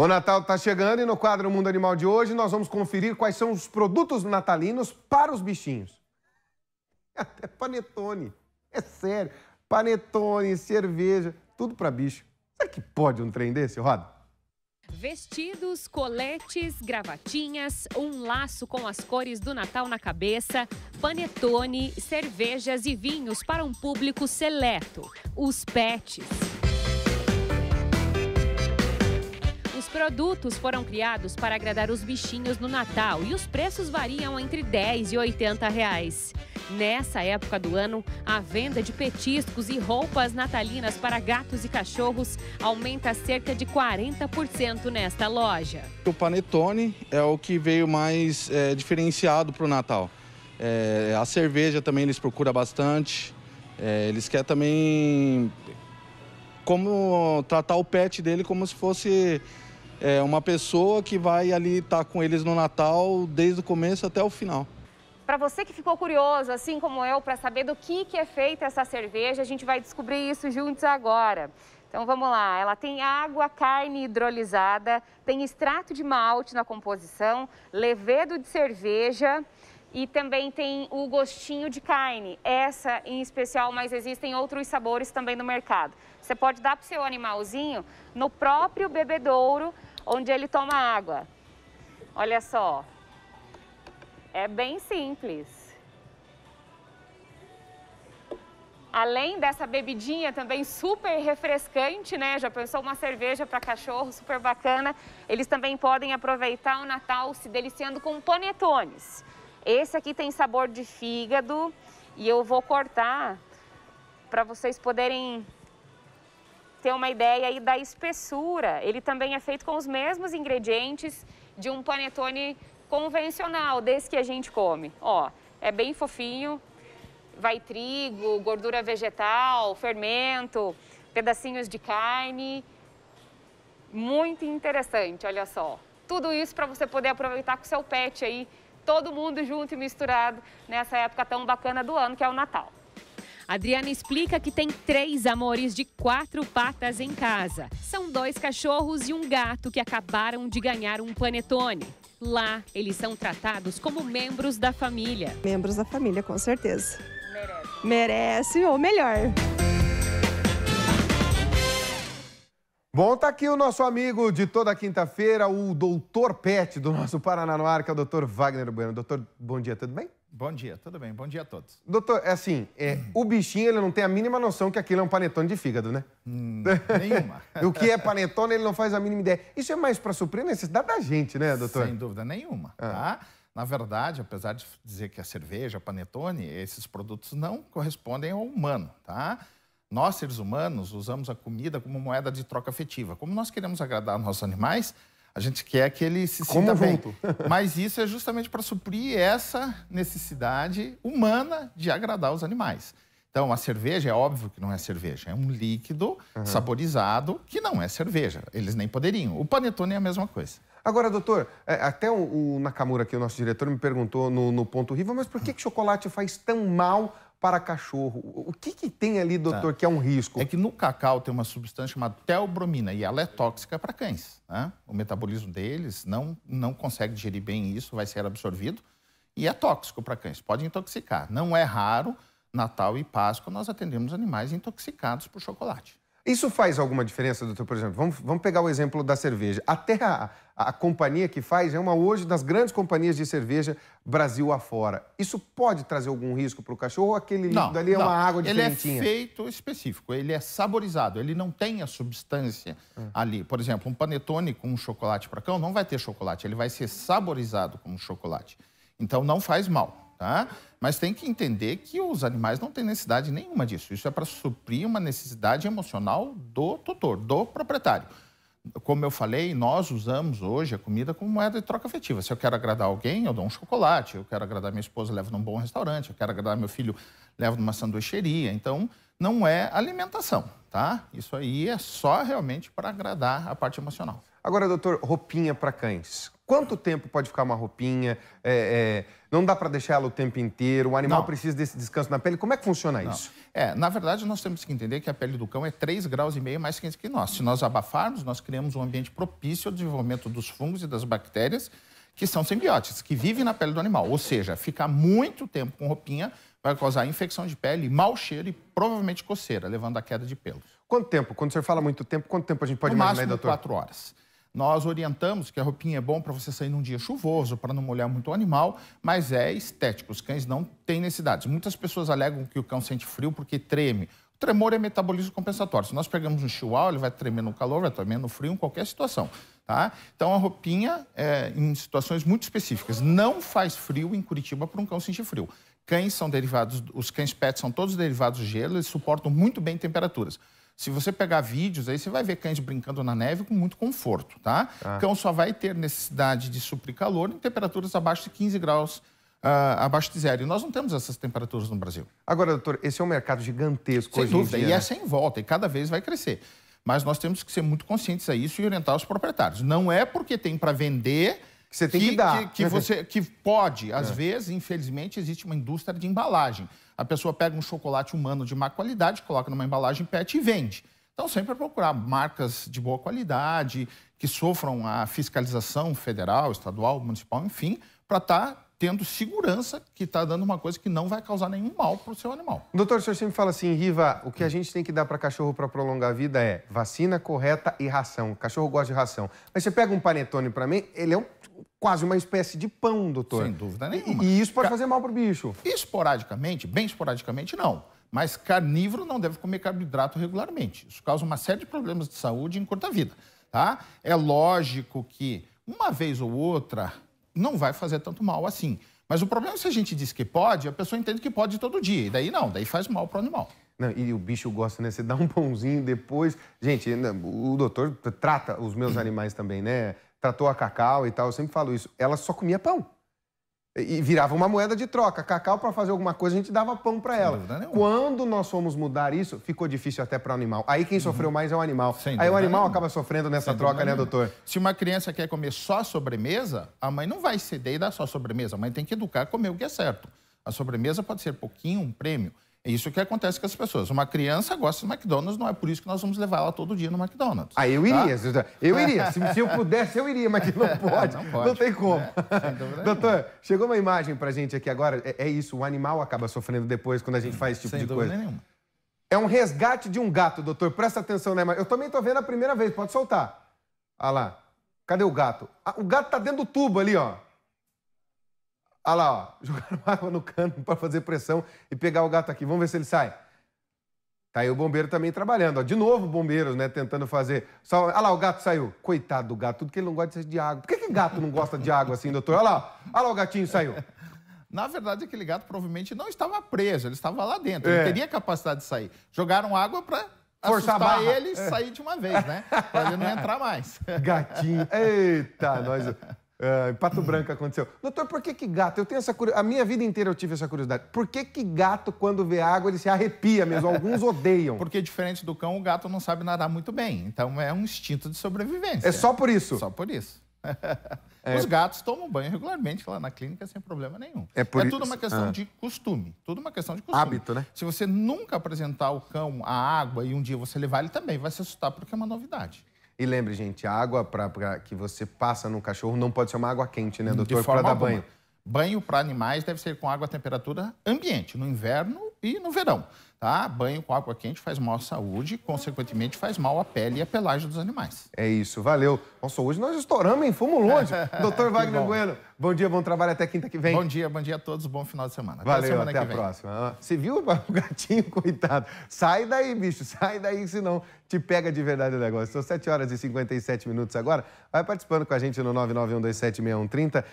O Natal está chegando e no quadro Mundo Animal de hoje nós vamos conferir quais são os produtos natalinos para os bichinhos. Até panetone. É sério. Panetone, cerveja, tudo para bicho. Será que pode um trem desse, Roda? Vestidos, coletes, gravatinhas, um laço com as cores do Natal na cabeça, panetone, cervejas e vinhos para um público seleto. Os pets. Os produtos foram criados para agradar os bichinhos no Natal e os preços variam entre 10 e 80 reais. Nessa época do ano, a venda de petiscos e roupas natalinas para gatos e cachorros aumenta cerca de 40% nesta loja. O panetone é o que veio mais é, diferenciado para o Natal. É, a cerveja também eles procuram bastante. É, eles querem também como tratar o pet dele como se fosse é uma pessoa que vai ali estar tá com eles no Natal desde o começo até o final. Para você que ficou curioso, assim como eu, para saber do que, que é feita essa cerveja, a gente vai descobrir isso juntos agora. Então vamos lá, ela tem água, carne hidrolisada, tem extrato de malte na composição, levedo de cerveja e também tem o gostinho de carne, essa em especial, mas existem outros sabores também no mercado. Você pode dar para o seu animalzinho no próprio bebedouro onde ele toma água. Olha só, é bem simples. Além dessa bebidinha também super refrescante, né? Já pensou uma cerveja para cachorro, super bacana. Eles também podem aproveitar o Natal se deliciando com panetones. Esse aqui tem sabor de fígado e eu vou cortar para vocês poderem ter uma ideia aí da espessura. Ele também é feito com os mesmos ingredientes de um panetone convencional, desse que a gente come. Ó, é bem fofinho, vai trigo, gordura vegetal, fermento, pedacinhos de carne. Muito interessante, olha só. Tudo isso para você poder aproveitar com seu pet aí, todo mundo junto e misturado nessa época tão bacana do ano que é o Natal. Adriana explica que tem três amores de quatro patas em casa. São dois cachorros e um gato que acabaram de ganhar um panetone. Lá, eles são tratados como membros da família. Membros da família, com certeza. Merece. Merece, ou melhor. Bom, tá aqui o nosso amigo de toda quinta-feira, o doutor Pet do nosso Paraná no Ar, que é o doutor Wagner Bueno. Doutor, bom dia, tudo bem? Bom dia, tudo bem? Bom dia a todos. Doutor, é assim, é, hum. o bichinho ele não tem a mínima noção que aquilo é um panetone de fígado, né? Hum, nenhuma. o que é panetone ele não faz a mínima ideia. Isso é mais para suprir necessidade da gente, né, doutor? Sem dúvida nenhuma, ah. tá? Na verdade, apesar de dizer que a é cerveja, panetone, esses produtos não correspondem ao humano, tá? Nós, seres humanos, usamos a comida como moeda de troca afetiva. Como nós queremos agradar nossos animais, a gente quer que ele se sinta Como bem. Mas isso é justamente para suprir essa necessidade humana de agradar os animais. Então, a cerveja é óbvio que não é cerveja, é um líquido uhum. saborizado que não é cerveja. Eles nem poderiam. O panetone é a mesma coisa. Agora, doutor, é, até o Nakamura, aqui, o nosso diretor, me perguntou no, no ponto Riva, mas por que, que chocolate faz tão mal para cachorro. O que, que tem ali, tá. doutor, tá. que é um risco? É que no cacau tem uma substância chamada teobromina e ela é tóxica para cães. Né? O metabolismo deles não, não consegue digerir bem isso, vai ser absorvido e é tóxico para cães, pode intoxicar. Não é raro, Natal e Páscoa, nós atendemos animais intoxicados por chocolate. Isso faz alguma diferença, doutor? Por exemplo, vamos, vamos pegar o exemplo da cerveja. Até a, a, companhia que faz é uma hoje das grandes companhias de cerveja Brasil afora. Isso pode trazer algum risco para o cachorro ou aquele não, líquido ali é não. é uma água diferentinha? Ele é feito específico, ele é saborizado, ele não tem a substância hum. ali. Por exemplo, um panetone com um chocolate para cão não vai ter chocolate, ele vai ser saborizado como chocolate. Então não faz mal tá? Mas tem que entender que os animais não têm necessidade nenhuma disso. Isso é para suprir uma necessidade emocional do tutor, do proprietário. Como eu falei, nós usamos hoje a comida como moeda de troca afetiva. Se eu quero agradar alguém, eu dou um chocolate. Eu quero agradar minha esposa, levo num bom restaurante. Eu quero agradar meu filho, levo numa sanduicheria. Então, não é alimentação, tá? Isso aí é só realmente para agradar a parte emocional. Agora, doutor, roupinha para cães. Quanto tempo pode ficar uma roupinha? É, é, não dá para deixar ela o tempo inteiro? O animal não. precisa desse descanso na pele? Como é que funciona não. isso? É, na verdade, nós temos que entender que a pele do cão é 3 graus e meio mais quente que nós. Se nós abafarmos, nós criamos um ambiente propício ao desenvolvimento dos fungos e das bactérias que são simbióticas, que vivem na pele do animal. Ou seja, ficar muito tempo com roupinha vai causar infecção de pele, mau cheiro e provavelmente coceira, levando à queda de pelos. Quanto tempo? Quando o senhor fala muito tempo, quanto tempo a gente pode no imaginar máximo, aí, doutor? quatro horas. Nós orientamos que a roupinha é bom para você sair num dia chuvoso, para não molhar muito o animal, mas é estético. Os cães não têm necessidades. Muitas pessoas alegam que o cão sente frio porque treme. O tremor é metabolismo compensatório. Se nós pegamos um chihuahua, ele vai tremer no calor, vai tremer no frio, em qualquer situação. Tá? Então, a roupinha, é, em situações muito específicas, não faz frio em Curitiba para um cão sentir frio. Cães são derivados, os cães pets são todos derivados de gelo, eles suportam muito bem temperaturas. Se você pegar vídeos, aí você vai ver cães brincando na neve com muito conforto, tá? Ah. Cão só vai ter necessidade de suprir calor em temperaturas abaixo de 15 graus Uh, abaixo de zero. E nós não temos essas temperaturas no Brasil. Agora, doutor, esse é um mercado gigantesco Sem hoje dúvida, em dia, e é né? é sem volta, e cada vez vai crescer. Mas nós temos que ser muito conscientes a isso e orientar os proprietários. Não é porque tem para vender que você tem que, que dar. Que, que, você, que pode, às é. vezes, infelizmente, existe uma indústria de embalagem. A pessoa pega um chocolate humano de má qualidade, coloca numa embalagem PET e vende. Então, sempre é procurar marcas de boa qualidade, que sofram a fiscalização federal, estadual, municipal, enfim, para estar tá tendo segurança que está dando uma coisa que não vai causar nenhum mal para o seu animal. Doutor, o senhor sempre fala assim, Riva, o que a gente tem que dar para cachorro para prolongar a vida é vacina correta e ração. O cachorro gosta de ração. Mas você pega um panetone para mim, ele é um quase uma espécie de pão, doutor. Sem dúvida nenhuma. E, isso pode Ca... fazer mal para o bicho. Esporadicamente, bem esporadicamente, não. Mas carnívoro não deve comer carboidrato regularmente. Isso causa uma série de problemas de saúde em curta vida. Tá? É lógico que uma vez ou outra não vai fazer tanto mal assim. Mas o problema é se a gente diz que pode, a pessoa entende que pode todo dia. E daí não, daí faz mal para o animal. Não, e o bicho gosta, né? Você dá um pãozinho depois. Gente, né, o doutor trata os meus animais também, né? tratou a Cacau e tal, eu sempre falo isso, ela só comia pão. E virava uma moeda de troca. Cacau, para fazer alguma coisa, a gente dava pão para ela. Quando nós fomos mudar isso, ficou difícil até para o animal. Aí quem uhum. sofreu mais é o animal. Aí o animal acaba sofrendo nessa Sem troca, né, doutor? Se uma criança quer comer só sobremesa, a mãe não vai ceder e dar só sobremesa. A mãe tem que educar a comer o que é certo. A sobremesa pode ser pouquinho, um prêmio. É isso que acontece com as pessoas. Uma criança gosta de McDonald's, não é por isso que nós vamos levar ela todo dia no McDonald's. Ah, eu iria, tá? eu é. iria. Se, se, eu pudesse, eu iria, mas não pode. não pode. Não tem né? como. É, Doutor, chegou uma imagem pra gente aqui agora. É, é, isso, o animal acaba sofrendo depois quando a gente faz esse tipo sem de dúvida coisa. Nenhuma. É um resgate de um gato, doutor. Presta atenção, né? Eu também tô vendo a primeira vez, pode soltar. Olha lá. Cadê o gato? Ah, o gato tá dentro do tubo ali, ó. Olha lá, ó. Jogaram água no cano para fazer pressão e pegar o gato aqui. Vamos ver se ele sai. Tá aí o bombeiro também trabalhando. Ó. De novo, bombeiros, né? Tentando fazer. Só... Olha lá, o gato saiu. Coitado do gato, tudo que ele não gosta de água. Por que, que gato não gosta de água assim, doutor? Olha lá, olha lá, o gatinho saiu. Na verdade, aquele gato provavelmente não estava preso, ele estava lá dentro, é. ele teria capacidade de sair. Jogaram água para Forçar ele e é. sair de uma vez, né? Para ele não entrar mais. Gatinho. Eita, nós. Uh, Pato Branco aconteceu. Doutor, por que, que gato? Eu tenho essa curiosidade. A minha vida inteira eu tive essa curiosidade. Por que, que gato, quando vê água, ele se arrepia mesmo? Alguns odeiam. Porque, diferente do cão, o gato não sabe nadar muito bem. Então é um instinto de sobrevivência. É só por isso. Só por isso. É... Os gatos tomam banho regularmente lá na clínica sem problema nenhum. É, por... é tudo uma questão ah. de costume. Tudo uma questão de costume. Hábito, né? Se você nunca apresentar o cão à água e um dia você levar, ele também vai se assustar porque é uma novidade. E lembre, gente, a água pra, pra, que você passa no cachorro não pode ser uma água quente, né, doutor? Para dar banho. Banho para animais deve ser com água a temperatura ambiente, no inverno e no verão. Tá? Banho com água quente faz mal à saúde e, consequentemente, faz mal à pele e à pelagem dos animais. É isso, valeu. Nossa, hoje nós estouramos, hein? Fomos longe. Doutor Wagner bom. Bueno, bom dia, bom trabalho até quinta que vem. Bom dia, bom dia a todos, bom final de semana. Até valeu, semana até a vem. próxima. Você ah, viu o gatinho, coitado? Sai daí, bicho, sai daí, senão te pega de verdade o negócio. São 7 horas e 57 minutos agora. Vai participando com a gente no 991276130.